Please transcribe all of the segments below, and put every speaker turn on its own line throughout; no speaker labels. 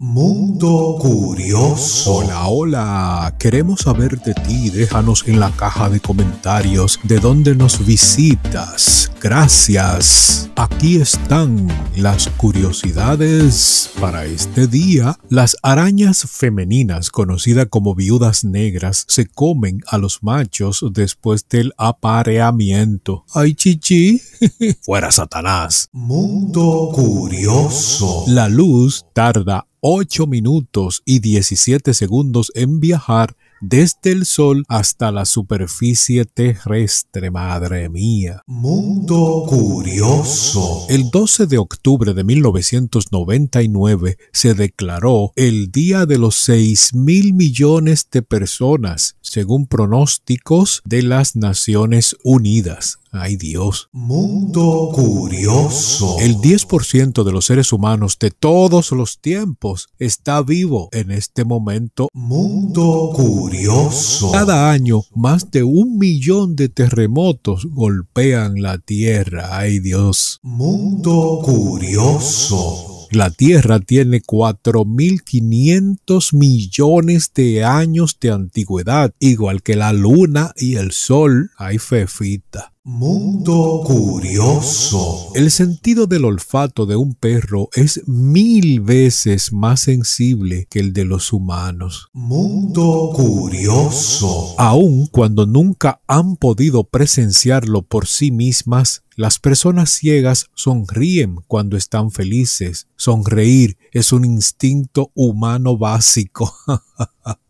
Mundo Curioso. Hola, hola. Queremos saber de ti. Déjanos en la caja de comentarios de dónde nos visitas. Gracias. Aquí están las curiosidades para este día. Las arañas femeninas, conocidas como viudas negras, se comen a los machos después del apareamiento. ¡Ay, chichi! Fuera Satanás. Mundo Curioso. La luz tarda 8 minutos y 17 segundos en viajar desde el Sol hasta la superficie terrestre, madre mía. Mundo curioso. El 12 de octubre de 1999 se declaró el Día de los 6 mil millones de personas, según pronósticos de las Naciones Unidas. Ay Dios. Mundo curioso. El 10% de los seres humanos de todos los tiempos está vivo en este momento. Mundo curioso. Cada año más de un millón de terremotos golpean la Tierra. Ay Dios. Mundo curioso. La Tierra tiene 4.500 millones de años de antigüedad, igual que la Luna y el Sol. Ay, fefita. Mundo curioso. El sentido del olfato de un perro es mil veces más sensible que el de los humanos.
Mundo
curioso. Aun cuando nunca han podido presenciarlo por sí mismas, las personas ciegas sonríen cuando están felices. Sonreír es un instinto humano básico.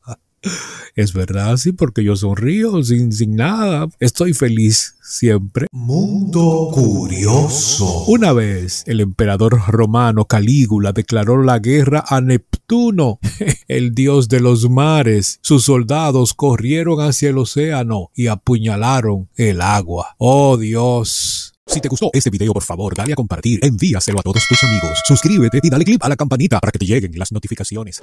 Es verdad, sí, porque yo sonrío sin, sin nada. Estoy feliz siempre. Mundo curioso. Una vez el emperador romano Calígula declaró la guerra a Neptuno, el dios de los mares. Sus soldados corrieron hacia el océano y apuñalaron el agua. Oh Dios. Si te gustó este video, por favor, dale a compartir, envíaselo a todos tus amigos, suscríbete y dale click a la campanita para que te lleguen las notificaciones.